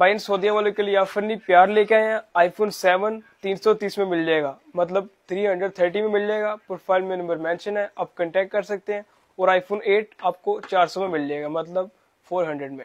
भाई इन सऊदिया वालों के लिए ऑफर नहीं प्यार लेके आए हैं आईफोन सौ तीस में मिल जाएगा मतलब थ्री हंड्रेड थर्टी में मिल जाएगा प्रोफाइल में नंबर मेंशन है आप कांटेक्ट कर सकते हैं और आईफोन एट आपको चार सौ में मिल जाएगा मतलब फोर हंड्रेड में